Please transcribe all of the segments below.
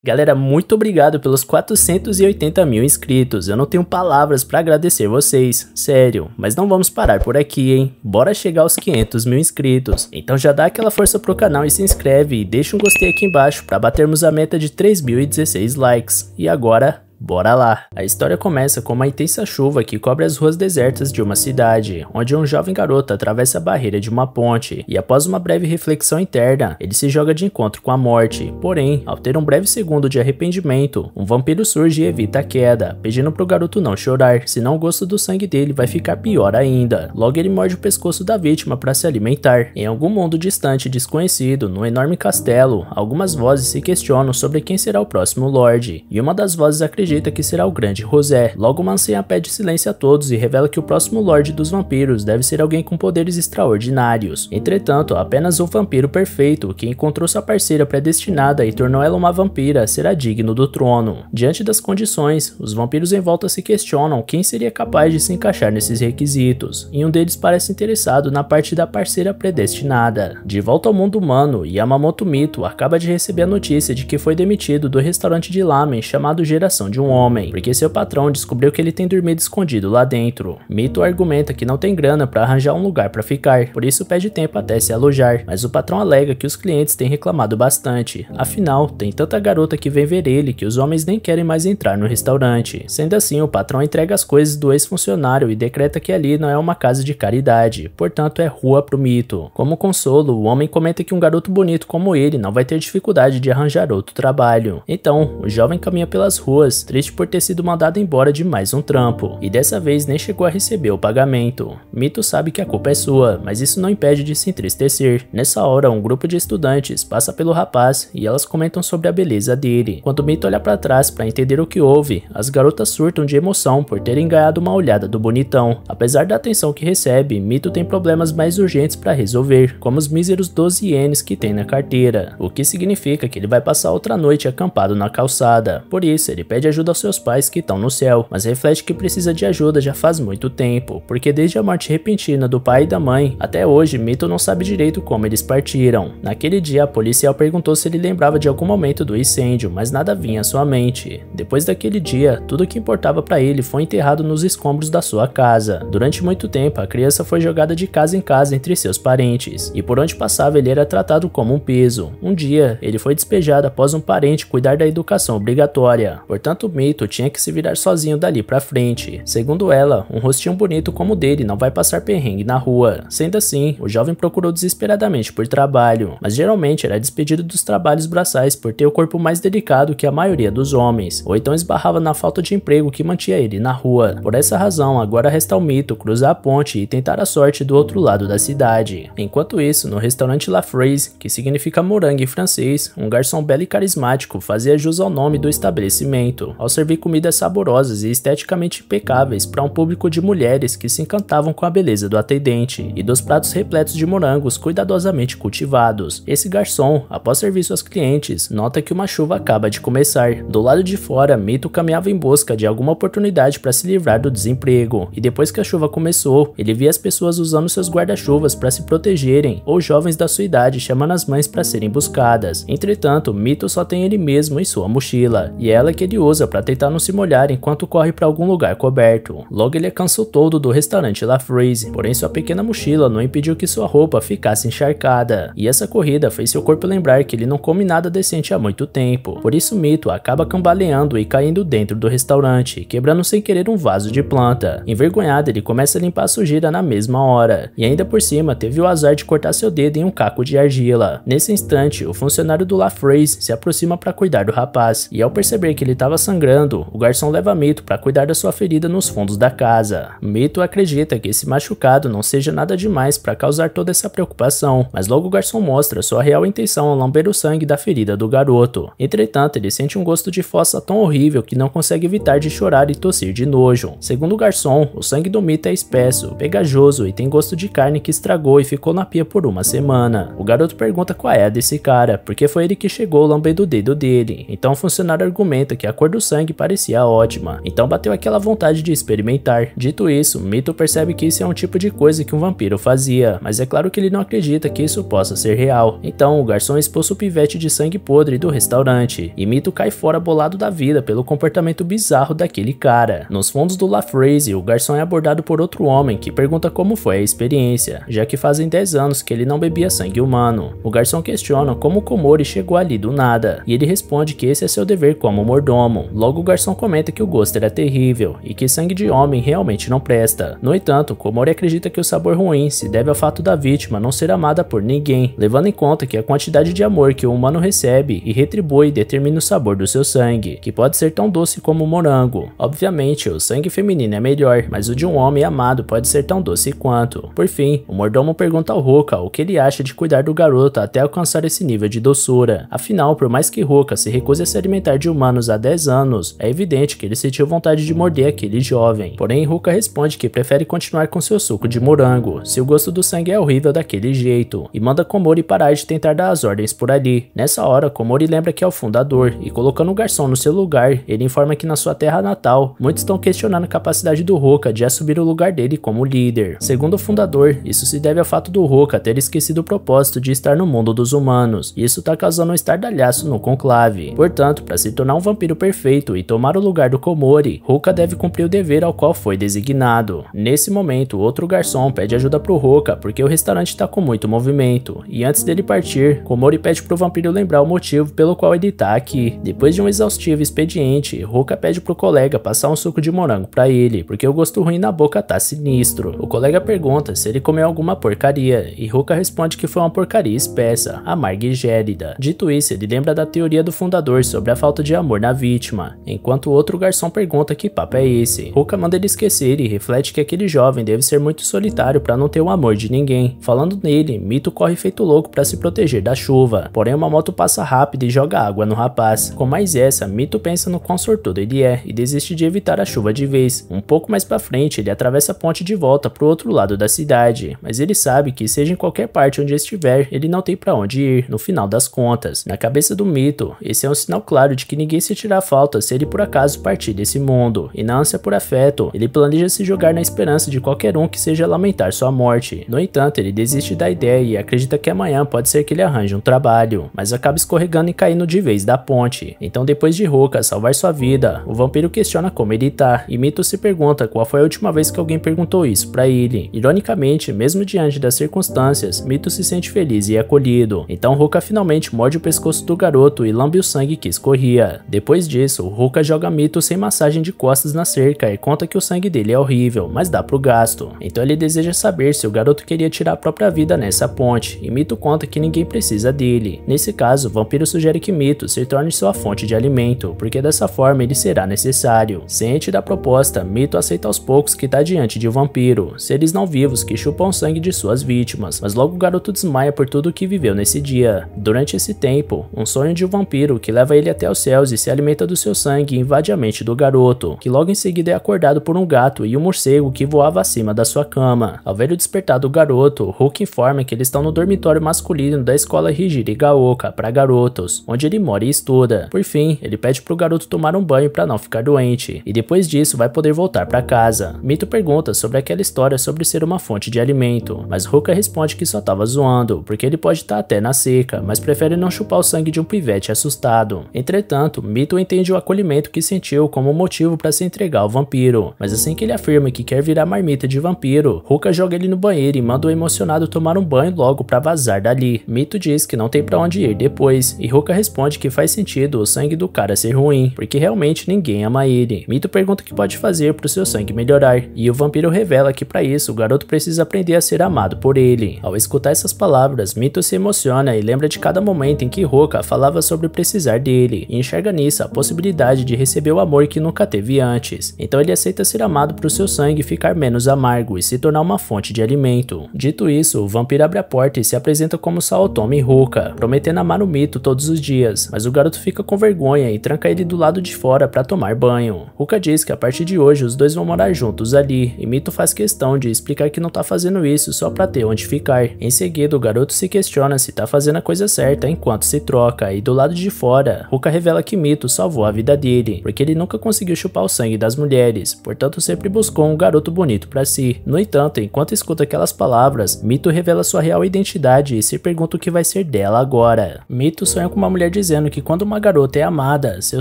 Galera, muito obrigado pelos 480 mil inscritos, eu não tenho palavras para agradecer vocês, sério, mas não vamos parar por aqui, hein? Bora chegar aos 500 mil inscritos. Então já dá aquela força pro canal e se inscreve e deixa um gostei aqui embaixo para batermos a meta de 3.016 likes. E agora, Bora lá! A história começa com uma intensa chuva que cobre as ruas desertas de uma cidade, onde um jovem garoto atravessa a barreira de uma ponte, e após uma breve reflexão interna, ele se joga de encontro com a morte. Porém, ao ter um breve segundo de arrependimento, um vampiro surge e evita a queda, pedindo pro garoto não chorar, senão o gosto do sangue dele vai ficar pior ainda. Logo ele morde o pescoço da vítima para se alimentar. Em algum mundo distante desconhecido, num enorme castelo, algumas vozes se questionam sobre quem será o próximo Lorde, e uma das vozes acredita que será o grande Rosé. Logo, uma pede silêncio a todos e revela que o próximo Lorde dos Vampiros deve ser alguém com poderes extraordinários. Entretanto, apenas um vampiro perfeito, que encontrou sua parceira predestinada e tornou ela uma vampira, será digno do trono. Diante das condições, os vampiros em volta se questionam quem seria capaz de se encaixar nesses requisitos, e um deles parece interessado na parte da parceira predestinada. De volta ao mundo humano, Yamamoto Mito acaba de receber a notícia de que foi demitido do restaurante de lamen chamado Geração de de um homem, porque seu patrão descobriu que ele tem dormido escondido lá dentro. Mito argumenta que não tem grana para arranjar um lugar para ficar, por isso pede tempo até se alojar, mas o patrão alega que os clientes têm reclamado bastante. Afinal, tem tanta garota que vem ver ele que os homens nem querem mais entrar no restaurante. Sendo assim, o patrão entrega as coisas do ex-funcionário e decreta que ali não é uma casa de caridade, portanto é rua pro mito. Como consolo, o homem comenta que um garoto bonito como ele não vai ter dificuldade de arranjar outro trabalho. Então, o jovem caminha pelas ruas, triste por ter sido mandado embora de mais um trampo, e dessa vez nem chegou a receber o pagamento. Mito sabe que a culpa é sua, mas isso não impede de se entristecer. Nessa hora, um grupo de estudantes passa pelo rapaz e elas comentam sobre a beleza dele. Quando Mito olha para trás para entender o que houve, as garotas surtam de emoção por terem ganhado uma olhada do bonitão. Apesar da atenção que recebe, Mito tem problemas mais urgentes para resolver, como os míseros 12 ienes que tem na carteira, o que significa que ele vai passar outra noite acampado na calçada. Por isso, ele pede ajuda ajuda aos seus pais que estão no céu, mas reflete que precisa de ajuda já faz muito tempo, porque desde a morte repentina do pai e da mãe, até hoje Mito não sabe direito como eles partiram. Naquele dia, a policial perguntou se ele lembrava de algum momento do incêndio, mas nada vinha à sua mente. Depois daquele dia, tudo que importava para ele foi enterrado nos escombros da sua casa. Durante muito tempo, a criança foi jogada de casa em casa entre seus parentes, e por onde passava ele era tratado como um peso. Um dia, ele foi despejado após um parente cuidar da educação obrigatória. Portanto, mito tinha que se virar sozinho dali pra frente. Segundo ela, um rostinho bonito como o dele não vai passar perrengue na rua. Sendo assim, o jovem procurou desesperadamente por trabalho, mas geralmente era despedido dos trabalhos braçais por ter o corpo mais delicado que a maioria dos homens, ou então esbarrava na falta de emprego que mantinha ele na rua. Por essa razão, agora resta o mito cruzar a ponte e tentar a sorte do outro lado da cidade. Enquanto isso, no restaurante La Fraise, que significa morango em francês, um garçom belo e carismático fazia jus ao nome do estabelecimento ao servir comidas saborosas e esteticamente impecáveis para um público de mulheres que se encantavam com a beleza do atendente e dos pratos repletos de morangos cuidadosamente cultivados. Esse garçom, após servir suas clientes, nota que uma chuva acaba de começar. Do lado de fora, Mito caminhava em busca de alguma oportunidade para se livrar do desemprego, e depois que a chuva começou, ele via as pessoas usando seus guarda-chuvas para se protegerem, ou jovens da sua idade chamando as mães para serem buscadas. Entretanto, Mito só tem ele mesmo em sua mochila, e é ela que ele usa para tentar não se molhar enquanto corre para algum lugar coberto. Logo ele é o todo do restaurante La Freeze, porém sua pequena mochila não impediu que sua roupa ficasse encharcada. E essa corrida fez seu corpo lembrar que ele não come nada decente há muito tempo. Por isso Mito acaba cambaleando e caindo dentro do restaurante, quebrando sem querer um vaso de planta. Envergonhado ele começa a limpar a sujeira na mesma hora. E ainda por cima teve o azar de cortar seu dedo em um caco de argila. Nesse instante o funcionário do La Freeze se aproxima para cuidar do rapaz. E ao perceber que ele estava sangrando, o garçom leva Mito para cuidar da sua ferida nos fundos da casa. Mito acredita que esse machucado não seja nada demais para causar toda essa preocupação, mas logo o garçom mostra sua real intenção ao lamber o sangue da ferida do garoto. Entretanto, ele sente um gosto de fossa tão horrível que não consegue evitar de chorar e tossir de nojo. Segundo o garçom, o sangue do Mito é espesso, pegajoso e tem gosto de carne que estragou e ficou na pia por uma semana. O garoto pergunta qual é a desse cara, porque foi ele que chegou lambendo o dedo dele. Então o funcionário argumenta que a cor do o sangue parecia ótima, então bateu aquela vontade de experimentar. Dito isso, Mito percebe que isso é um tipo de coisa que um vampiro fazia, mas é claro que ele não acredita que isso possa ser real. Então, o garçom expulsa o pivete de sangue podre do restaurante, e Mito cai fora bolado da vida pelo comportamento bizarro daquele cara. Nos fundos do La Phrase, o garçom é abordado por outro homem que pergunta como foi a experiência, já que fazem 10 anos que ele não bebia sangue humano. O garçom questiona como Komori chegou ali do nada, e ele responde que esse é seu dever como mordomo. Logo o garçom comenta que o gosto era terrível e que sangue de homem realmente não presta. No entanto, Komori acredita que o sabor ruim se deve ao fato da vítima não ser amada por ninguém, levando em conta que a quantidade de amor que o humano recebe e retribui determina o sabor do seu sangue, que pode ser tão doce como o morango. Obviamente, o sangue feminino é melhor, mas o de um homem amado pode ser tão doce quanto. Por fim, o mordomo pergunta ao Ruka o que ele acha de cuidar do garoto até alcançar esse nível de doçura. Afinal, por mais que Ruka se recuse a se alimentar de humanos há 10 anos, anos. É evidente que ele sentiu vontade de morder aquele jovem. Porém, Ruka responde que prefere continuar com seu suco de morango, se o gosto do sangue é horrível daquele jeito, e manda Komori parar de tentar dar as ordens por ali. Nessa hora, Komori lembra que é o fundador, e colocando o um garçom no seu lugar, ele informa que na sua terra natal, muitos estão questionando a capacidade do Ruka de assumir o lugar dele como líder. Segundo o fundador, isso se deve ao fato do Ruka ter esquecido o propósito de estar no mundo dos humanos, e isso está causando um estardalhaço no conclave. Portanto, para se tornar um vampiro perfeito, e tomar o lugar do Komori, Ruka deve cumprir o dever ao qual foi designado. Nesse momento, outro garçom pede ajuda pro Ruka porque o restaurante tá com muito movimento, e antes dele partir, Komori pede pro vampiro lembrar o motivo pelo qual ele tá aqui. Depois de um exaustivo expediente, Ruka pede pro colega passar um suco de morango para ele, porque o gosto ruim na boca tá sinistro. O colega pergunta se ele comeu alguma porcaria, e Ruka responde que foi uma porcaria espessa, amarga e gélida. Dito isso, ele lembra da teoria do fundador sobre a falta de amor na vítima, enquanto o outro garçom pergunta que papo é esse. Ruka manda ele esquecer e reflete que aquele jovem deve ser muito solitário para não ter o amor de ninguém. Falando nele, Mito corre feito louco para se proteger da chuva, porém uma moto passa rápido e joga água no rapaz. Com mais essa, Mito pensa no quão sortudo ele é e desiste de evitar a chuva de vez. Um pouco mais para frente, ele atravessa a ponte de volta para o outro lado da cidade, mas ele sabe que seja em qualquer parte onde estiver, ele não tem para onde ir, no final das contas. Na cabeça do Mito, esse é um sinal claro de que ninguém se tirar falta falta se ele por acaso partir desse mundo, e na ânsia por afeto, ele planeja se jogar na esperança de qualquer um que seja lamentar sua morte. No entanto, ele desiste da ideia e acredita que amanhã pode ser que ele arranje um trabalho, mas acaba escorregando e caindo de vez da ponte. Então, depois de Ruka salvar sua vida, o vampiro questiona como ele tá, e Mito se pergunta qual foi a última vez que alguém perguntou isso para ele. Ironicamente, mesmo diante das circunstâncias, Mito se sente feliz e acolhido. Então, Ruka finalmente morde o pescoço do garoto e lambe o sangue que escorria. Depois disso, isso, Ruka joga Mito sem massagem de costas na cerca e conta que o sangue dele é horrível, mas dá pro gasto. Então ele deseja saber se o garoto queria tirar a própria vida nessa ponte, e Mito conta que ninguém precisa dele. Nesse caso, Vampiro sugere que Mito se torne sua fonte de alimento, porque dessa forma ele será necessário. Ciente da proposta, Mito aceita aos poucos que está diante de um vampiro, seres não vivos que chupam sangue de suas vítimas, mas logo o garoto desmaia por tudo o que viveu nesse dia. Durante esse tempo, um sonho de um vampiro que leva ele até os céus e se alimenta do seu sangue invade a mente do garoto, que logo em seguida é acordado por um gato e um morcego que voava acima da sua cama. Ao ver o despertar do garoto, Hulk informa que eles estão no dormitório masculino da escola Rigiri Gaoka para garotos, onde ele mora e estuda. Por fim, ele pede para o garoto tomar um banho para não ficar doente, e depois disso vai poder voltar para casa. Mito pergunta sobre aquela história sobre ser uma fonte de alimento, mas Ruka responde que só estava zoando, porque ele pode estar tá até na seca, mas prefere não chupar o sangue de um pivete assustado. Entretanto, Mito entende entende o acolhimento que sentiu como motivo para se entregar ao vampiro. Mas assim que ele afirma que quer virar marmita de vampiro, Ruka joga ele no banheiro e manda o emocionado tomar um banho logo para vazar dali. Mito diz que não tem para onde ir depois, e Ruka responde que faz sentido o sangue do cara ser ruim, porque realmente ninguém ama ele. Mito pergunta o que pode fazer para o seu sangue melhorar, e o vampiro revela que para isso o garoto precisa aprender a ser amado por ele. Ao escutar essas palavras, Mito se emociona e lembra de cada momento em que Ruka falava sobre precisar dele, e enxerga nisso a possibilidade possibilidade de receber o amor que nunca teve antes. Então ele aceita ser amado para o seu sangue ficar menos amargo e se tornar uma fonte de alimento. Dito isso, o vampiro abre a porta e se apresenta como Saotome Ruka, prometendo amar o mito todos os dias, mas o garoto fica com vergonha e tranca ele do lado de fora para tomar banho. Ruka diz que a partir de hoje os dois vão morar juntos ali, e Mito faz questão de explicar que não tá fazendo isso só para ter onde ficar. Em seguida, o garoto se questiona se tá fazendo a coisa certa enquanto se troca, e do lado de fora, Ruka revela que Mito salvou a vida dele, porque ele nunca conseguiu chupar o sangue das mulheres, portanto sempre buscou um garoto bonito para si. No entanto, enquanto escuta aquelas palavras, Mito revela sua real identidade e se pergunta o que vai ser dela agora. Mito sonha com uma mulher dizendo que quando uma garota é amada, seu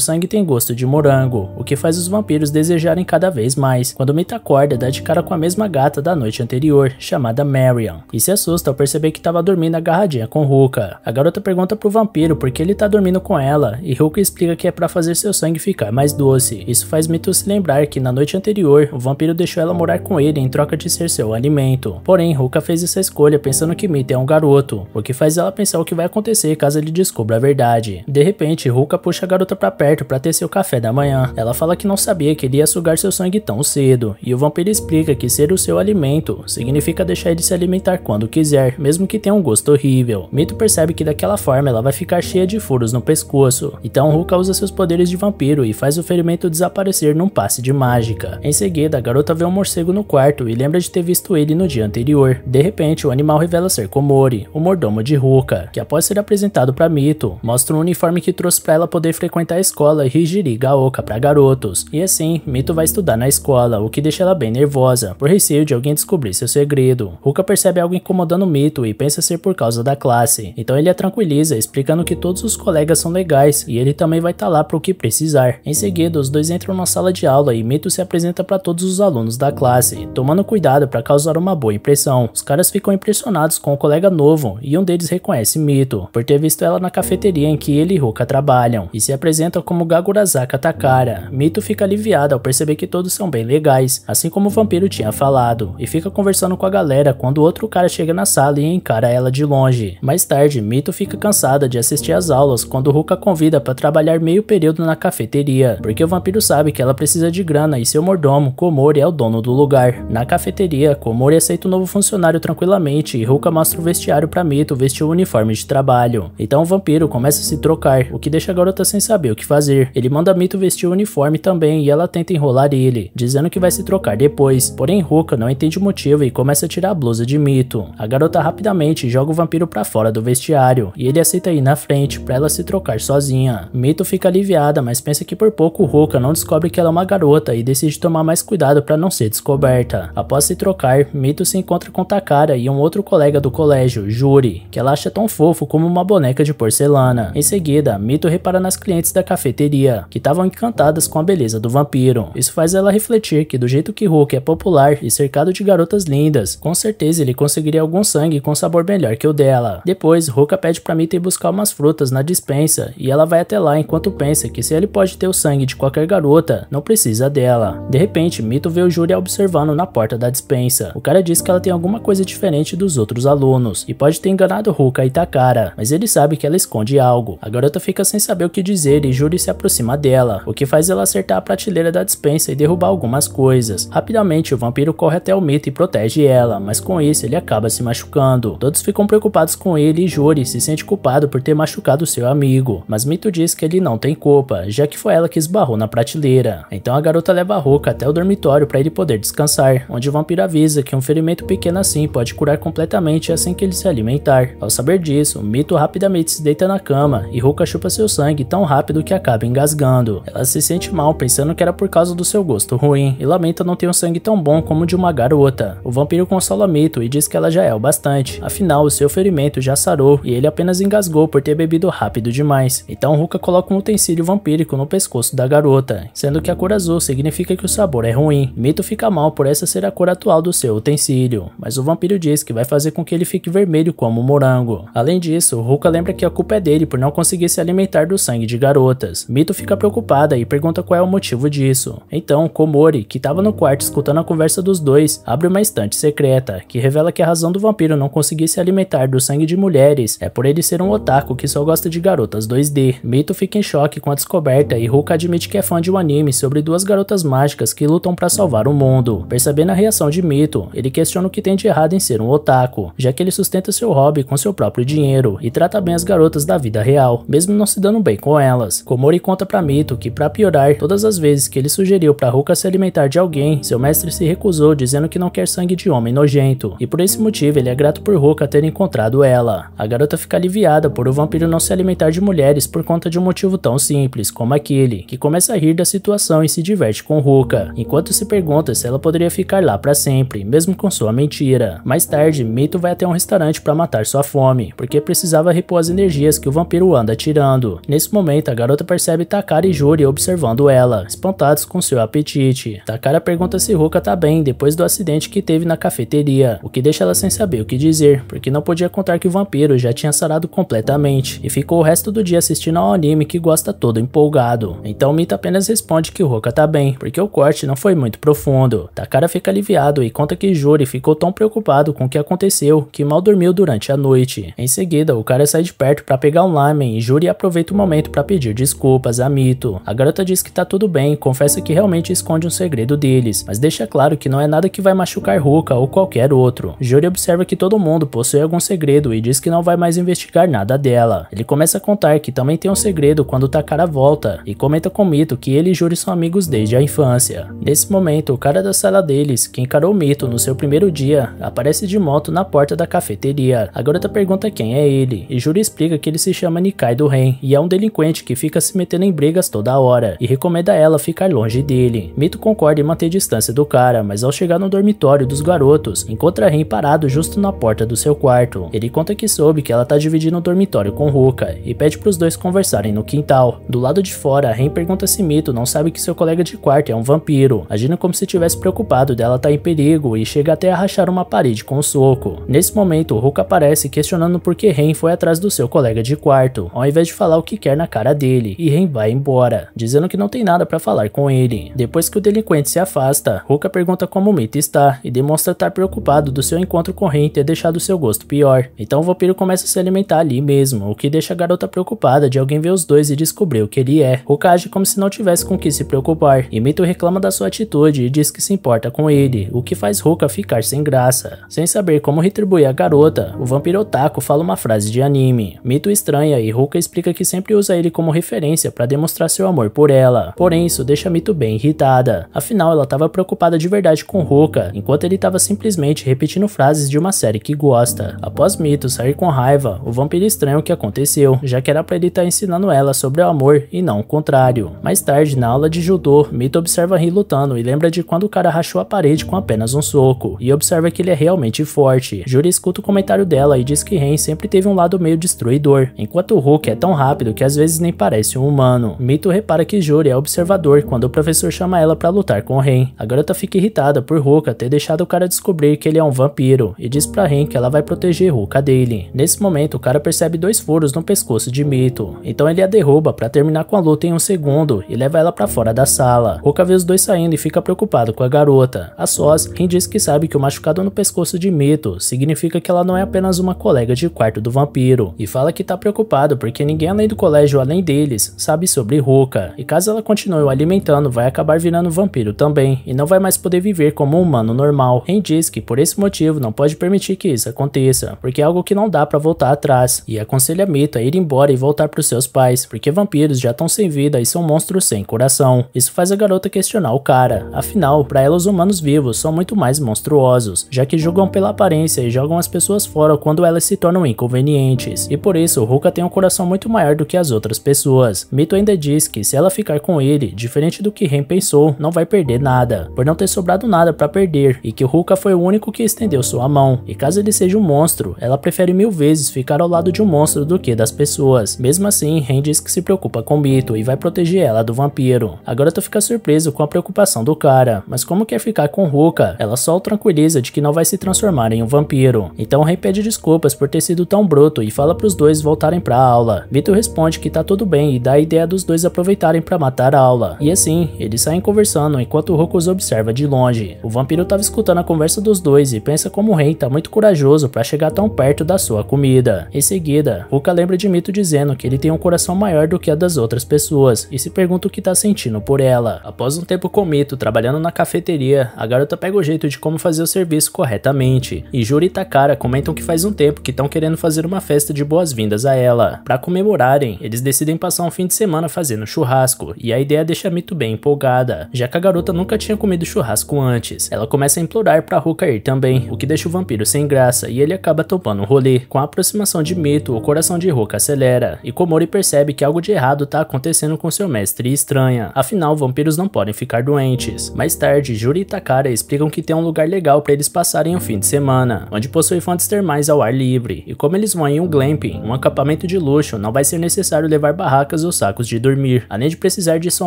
sangue tem gosto de morango, o que faz os vampiros desejarem cada vez mais. Quando Mito acorda, dá de cara com a mesma gata da noite anterior, chamada Marion, e se assusta ao perceber que estava dormindo agarradinha com Ruka. A garota pergunta pro vampiro por que ele tá dormindo com ela, e Ruka explica que é para fazer seu sangue ficar mais doce. Isso faz Mito se lembrar que na noite anterior, o vampiro deixou ela morar com ele em troca de ser seu alimento. Porém, Ruka fez essa escolha pensando que Mito é um garoto, o que faz ela pensar o que vai acontecer caso ele descubra a verdade. De repente, Ruka puxa a garota para perto para ter seu café da manhã. Ela fala que não sabia que ele ia sugar seu sangue tão cedo, e o vampiro explica que ser o seu alimento significa deixar ele se alimentar quando quiser, mesmo que tenha um gosto horrível. Mito percebe que daquela forma ela vai ficar cheia de furos no pescoço, então Ruka usa seus poderes de vampiro e faz o ferimento desaparecer num passe de mágica. Em seguida, a garota vê um morcego no quarto e lembra de ter visto ele no dia anterior. De repente, o animal revela ser Komori, o mordomo de Ruka, que após ser apresentado para Mito, mostra um uniforme que trouxe para ela poder frequentar a escola e Hijiri Gaoka para garotos. E assim, Mito vai estudar na escola, o que deixa ela bem nervosa, por receio de alguém descobrir seu segredo. Ruka percebe algo incomodando Mito e pensa ser por causa da classe. Então ele a tranquiliza, explicando que todos os colegas são legais e ele também vai estar tá lá pro que precisar. Em seguida, os dois entram na sala de aula e Mito se apresenta para todos os alunos da classe, tomando cuidado para causar uma boa impressão. Os caras ficam impressionados com o colega novo e um deles reconhece Mito, por ter visto ela na cafeteria em que ele e Ruka trabalham, e se apresenta como Gagurazaka Takara. Mito fica aliviado ao perceber que todos são bem legais, assim como o vampiro tinha falado, e fica conversando com a galera quando outro cara chega na sala e encara ela de longe. Mais tarde, Mito fica cansada de assistir às aulas quando Ruka convida para trabalhar meio período na cafeteria, porque o vampiro sabe que ela precisa de grana e seu mordomo, Komori, é o dono do lugar. Na cafeteria, Komori aceita o um novo funcionário tranquilamente e Ruka mostra o vestiário para Mito vestir o uniforme de trabalho. Então o vampiro começa a se trocar, o que deixa a garota sem saber o que fazer. Ele manda Mito vestir o uniforme também e ela tenta enrolar ele, dizendo que vai se trocar depois. Porém, Ruka não entende o motivo e começa a tirar a blusa de Mito. A garota rapidamente joga o vampiro para fora do vestiário e ele aceita ir na frente para ela se trocar sozinha. Mito fica aliviado namorada, mas pensa que por pouco Ruka não descobre que ela é uma garota e decide tomar mais cuidado para não ser descoberta. Após se trocar, Mito se encontra com Takara e um outro colega do colégio, Juri, que ela acha tão fofo como uma boneca de porcelana. Em seguida, Mito repara nas clientes da cafeteria, que estavam encantadas com a beleza do vampiro. Isso faz ela refletir que do jeito que Hulk é popular e cercado de garotas lindas, com certeza ele conseguiria algum sangue com sabor melhor que o dela. Depois, Hulk pede para Mito ir buscar umas frutas na dispensa e ela vai até lá enquanto pensa que que se ele pode ter o sangue de qualquer garota, não precisa dela. De repente, Mito vê o Júlia observando na porta da dispensa. O cara diz que ela tem alguma coisa diferente dos outros alunos, e pode ter enganado Ruka e Takara, mas ele sabe que ela esconde algo. A garota fica sem saber o que dizer e Júlia se aproxima dela, o que faz ela acertar a prateleira da dispensa e derrubar algumas coisas. Rapidamente, o vampiro corre até o Mito e protege ela, mas com isso ele acaba se machucando. Todos ficam preocupados com ele e Júlia se sente culpado por ter machucado seu amigo, mas Mito diz que ele não tem culpa roupa, já que foi ela que esbarrou na prateleira. Então a garota leva a Roca até o dormitório para ele poder descansar, onde o vampiro avisa que um ferimento pequeno assim pode curar completamente assim que ele se alimentar. Ao saber disso, Mito rapidamente se deita na cama e Roca chupa seu sangue tão rápido que acaba engasgando. Ela se sente mal pensando que era por causa do seu gosto ruim e lamenta não ter um sangue tão bom como o de uma garota. O vampiro consola Mito e diz que ela já é o bastante, afinal o seu ferimento já sarou e ele apenas engasgou por ter bebido rápido demais. Então Ruka coloca um utensílio vampiro vampírico no pescoço da garota, sendo que a cor azul significa que o sabor é ruim. Mito fica mal por essa ser a cor atual do seu utensílio, mas o vampiro diz que vai fazer com que ele fique vermelho como o morango. Além disso, Ruka lembra que a culpa é dele por não conseguir se alimentar do sangue de garotas. Mito fica preocupada e pergunta qual é o motivo disso. Então, Komori, que estava no quarto escutando a conversa dos dois, abre uma estante secreta, que revela que a razão do vampiro não conseguir se alimentar do sangue de mulheres é por ele ser um otaku que só gosta de garotas 2D. Mito fica em choque com a descoberta e Ruka admite que é fã de um anime sobre duas garotas mágicas que lutam para salvar o mundo. Percebendo a reação de Mito, ele questiona o que tem de errado em ser um otaku, já que ele sustenta seu hobby com seu próprio dinheiro e trata bem as garotas da vida real, mesmo não se dando bem com elas. Komori conta para Mito que para piorar, todas as vezes que ele sugeriu para Ruka se alimentar de alguém, seu mestre se recusou dizendo que não quer sangue de homem nojento, e por esse motivo ele é grato por Ruka ter encontrado ela. A garota fica aliviada por o vampiro não se alimentar de mulheres por conta de um motivo tão simples simples como aquele, que começa a rir da situação e se diverte com Ruka, enquanto se pergunta se ela poderia ficar lá para sempre, mesmo com sua mentira. Mais tarde, Mito vai até um restaurante para matar sua fome, porque precisava repor as energias que o vampiro anda tirando. Nesse momento, a garota percebe Takara e Juri observando ela, espantados com seu apetite. Takara pergunta se Ruka tá bem depois do acidente que teve na cafeteria, o que deixa ela sem saber o que dizer, porque não podia contar que o vampiro já tinha sarado completamente e ficou o resto do dia assistindo ao anime que gosta todo empolgado. Então Mita apenas responde que o Roca tá bem, porque o corte não foi muito profundo. Takara fica aliviado e conta que Juri ficou tão preocupado com o que aconteceu que mal dormiu durante a noite. Em seguida, o cara sai de perto para pegar um lamen e Juri aproveita o momento para pedir desculpas a Mito. A garota diz que tá tudo bem, e confessa que realmente esconde um segredo deles, mas deixa claro que não é nada que vai machucar Ruka ou qualquer outro. Juri observa que todo mundo possui algum segredo e diz que não vai mais investigar nada dela. Ele começa a contar que também tem um segredo quando Takara volta e comenta com Mito que ele e Juri são amigos desde a infância. Nesse momento, o cara da sala deles, que encarou Mito no seu primeiro dia, aparece de moto na porta da cafeteria. A garota pergunta quem é ele, e Juri explica que ele se chama Nikai do Ren e é um delinquente que fica se metendo em brigas toda hora e recomenda a ela ficar longe dele. Mito concorda em manter distância do cara, mas ao chegar no dormitório dos garotos, encontra Ren parado justo na porta do seu quarto. Ele conta que soube que ela tá dividindo o dormitório com Ruka e pede para os dois conversarem no quintal do lado de fora, Ren pergunta se Mito não sabe que seu colega de quarto é um vampiro, agindo como se estivesse preocupado dela estar tá em perigo e chega até a rachar uma parede com o um soco. Nesse momento, Hulk aparece questionando por que Ren foi atrás do seu colega de quarto, ao invés de falar o que quer na cara dele, e Ren vai embora, dizendo que não tem nada para falar com ele. Depois que o delinquente se afasta, Ruka pergunta como Mito está e demonstra estar preocupado do seu encontro com Ren ter deixado seu gosto pior. Então o vampiro começa a se alimentar ali mesmo, o que deixa a garota preocupada de alguém ver os dois e descobrir o que ele é. Hokage é como se não tivesse com o que se preocupar. E Mito reclama da sua atitude e diz que se importa com ele, o que faz Ruka ficar sem graça. Sem saber como retribuir a garota, o vampiro otaku fala uma frase de anime. Mito estranha e Ruka explica que sempre usa ele como referência para demonstrar seu amor por ela. Porém, isso deixa Mito bem irritada. Afinal, ela estava preocupada de verdade com Ruka, enquanto ele estava simplesmente repetindo frases de uma série que gosta. Após Mito sair com raiva, o vampiro estranha o que aconteceu, já que era para ele estar tá ensinando ela sobre o amor favor e não o contrário. Mais tarde, na aula de judô, Mito observa Rin lutando e lembra de quando o cara rachou a parede com apenas um soco, e observa que ele é realmente forte. Juri escuta o comentário dela e diz que Ren sempre teve um lado meio destruidor, enquanto Hulk é tão rápido que às vezes nem parece um humano. Mito repara que Juri é observador quando o professor chama ela para lutar com Ren. A garota fica irritada por Ruka ter deixado o cara descobrir que ele é um vampiro, e diz para Ren que ela vai proteger Ruka dele. Nesse momento, o cara percebe dois furos no pescoço de Mito, então ele a derruba para ter terminar com a luta em um segundo e leva ela para fora da sala. Ruka vê os dois saindo e fica preocupado com a garota. A sós, Rin diz que sabe que o machucado no pescoço de Mito significa que ela não é apenas uma colega de quarto do vampiro, e fala que tá preocupado porque ninguém além do colégio além deles sabe sobre Ruka. e caso ela continue o alimentando, vai acabar virando vampiro também, e não vai mais poder viver como um humano normal. Rin diz que por esse motivo não pode permitir que isso aconteça, porque é algo que não dá para voltar atrás, e aconselha Mito a ir embora e voltar para os seus pais, porque vampiros já estão sem vida e são monstros sem coração. Isso faz a garota questionar o cara, afinal, para ela os humanos vivos são muito mais monstruosos, já que julgam pela aparência e jogam as pessoas fora quando elas se tornam inconvenientes, e por isso Ruka tem um coração muito maior do que as outras pessoas. Mito ainda diz que se ela ficar com ele, diferente do que Ren pensou, não vai perder nada, por não ter sobrado nada para perder, e que Ruka foi o único que estendeu sua mão, e caso ele seja um monstro, ela prefere mil vezes ficar ao lado de um monstro do que das pessoas. Mesmo assim, Ren diz que se preocupa com Mito e vai proteger ela do vampiro. A garota fica surpresa com a preocupação do cara, mas como quer ficar com Ruka, ela só o tranquiliza de que não vai se transformar em um vampiro. Então o rei pede desculpas por ter sido tão bruto e fala para os dois voltarem para a aula. Mito responde que tá tudo bem e dá a ideia dos dois aproveitarem para matar a aula. E assim, eles saem conversando enquanto Ruka os observa de longe. O vampiro estava escutando a conversa dos dois e pensa como o rei tá muito corajoso para chegar tão perto da sua comida. Em seguida, Ruka lembra de Mito dizendo que ele tem um coração maior do que a das outras pessoas e se pergunta o que tá sentindo por ela. Após um tempo com Mito trabalhando na cafeteria, a garota pega o jeito de como fazer o serviço corretamente. E Juri e Takara comentam que faz um tempo que estão querendo fazer uma festa de boas-vindas a ela. Para comemorarem, eles decidem passar um fim de semana fazendo churrasco, e a ideia deixa Mito bem empolgada, já que a garota nunca tinha comido churrasco antes. Ela começa a implorar para Ruka ir também, o que deixa o vampiro sem graça e ele acaba topando o rolê. Com a aproximação de Mito, o coração de Ruka acelera, e Komori percebe que algo de errado está acontecendo com seu mestre e estranha. Afinal, vampiros não podem ficar doentes. Mais tarde, Juri e Takara explicam que tem um lugar legal para eles passarem o fim de semana, onde possui fontes termais ao ar livre. E como eles vão em um glamping, um acampamento de luxo, não vai ser necessário levar barracas ou sacos de dormir, além de precisar de só